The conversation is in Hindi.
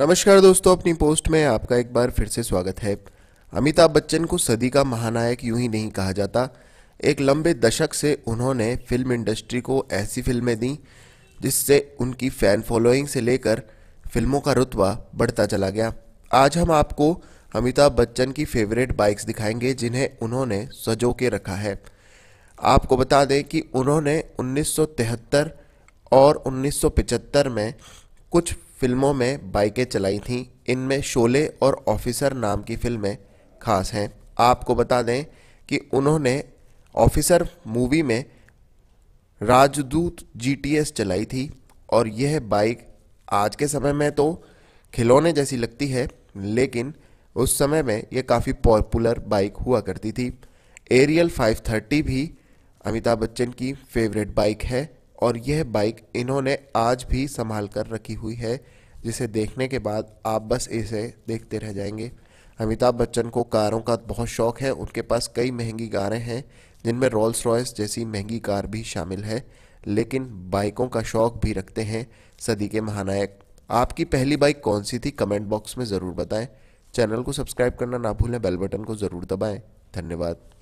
नमस्कार दोस्तों अपनी पोस्ट में आपका एक बार फिर से स्वागत है अमिताभ बच्चन को सदी का महानायक यूं ही नहीं कहा जाता एक लंबे दशक से उन्होंने फिल्म इंडस्ट्री को ऐसी फिल्में दी जिससे उनकी फैन फॉलोइंग से लेकर फिल्मों का रुतबा बढ़ता चला गया आज हम आपको अमिताभ बच्चन की फेवरेट बाइक्स दिखाएंगे जिन्हें उन्होंने सजो के रखा है आपको बता दें कि उन्होंने 1973 और 1975 में कुछ फिल्मों में बाइकें चलाई थीं इनमें शोले और ऑफिसर नाम की फिल्में खास हैं आपको बता दें कि उन्होंने ऑफिसर मूवी में राजदूत जीटीएस चलाई थी और यह बाइक आज के समय में तो खिलौने जैसी लगती है लेकिन उस समय में यह काफ़ी पॉपुलर बाइक हुआ करती थी एरियल 530 भी अमिताभ बच्चन की फेवरेट बाइक है और यह बाइक इन्होंने आज भी संभाल कर रखी हुई है जिसे देखने के बाद आप बस इसे देखते रह जाएंगे अमिताभ बच्चन को कारों का बहुत शौक है उनके पास कई महंगी कारें हैं जिनमें रोल्स रॉयस जैसी महंगी कार भी शामिल है लेकिन बाइकों का शौक भी रखते हैं सदी के महानायक आपकी पहली बाइक कौन सी थी कमेंट बॉक्स में ज़रूर बताएं चैनल को सब्सक्राइब करना ना भूलें बेल बटन को ज़रूर दबाएं धन्यवाद